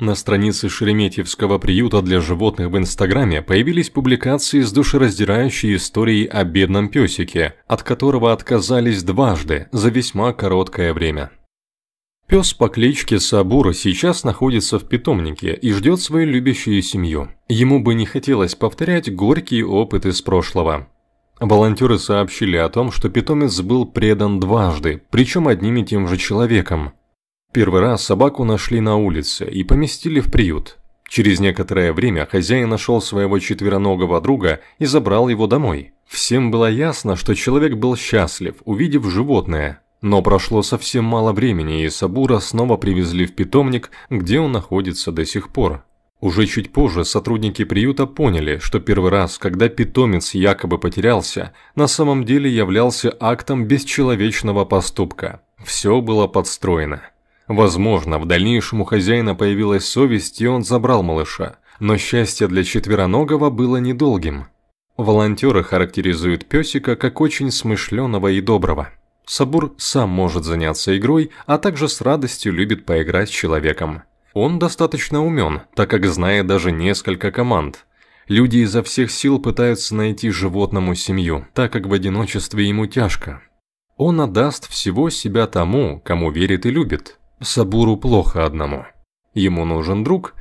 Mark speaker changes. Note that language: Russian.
Speaker 1: На странице Шереметьевского приюта для животных в Инстаграме появились публикации с душераздирающей историей о бедном песике, от которого отказались дважды за весьма короткое время. Пес по кличке Сабура сейчас находится в питомнике и ждет свою любящую семью. Ему бы не хотелось повторять горький опыт из прошлого. Волонтеры сообщили о том, что питомец был предан дважды, причем одним и тем же человеком – Первый раз собаку нашли на улице и поместили в приют. Через некоторое время хозяин нашел своего четвероногого друга и забрал его домой. Всем было ясно, что человек был счастлив, увидев животное. Но прошло совсем мало времени, и Сабура снова привезли в питомник, где он находится до сих пор. Уже чуть позже сотрудники приюта поняли, что первый раз, когда питомец якобы потерялся, на самом деле являлся актом бесчеловечного поступка. Все было подстроено. Возможно, в дальнейшем у хозяина появилась совесть, и он забрал малыша. Но счастье для четвероногого было недолгим. Волонтеры характеризуют песика как очень смышленого и доброго. Сабур сам может заняться игрой, а также с радостью любит поиграть с человеком. Он достаточно умен, так как знает даже несколько команд. Люди изо всех сил пытаются найти животному семью, так как в одиночестве ему тяжко. Он отдаст всего себя тому, кому верит и любит, Сабуру плохо одному. Ему нужен друг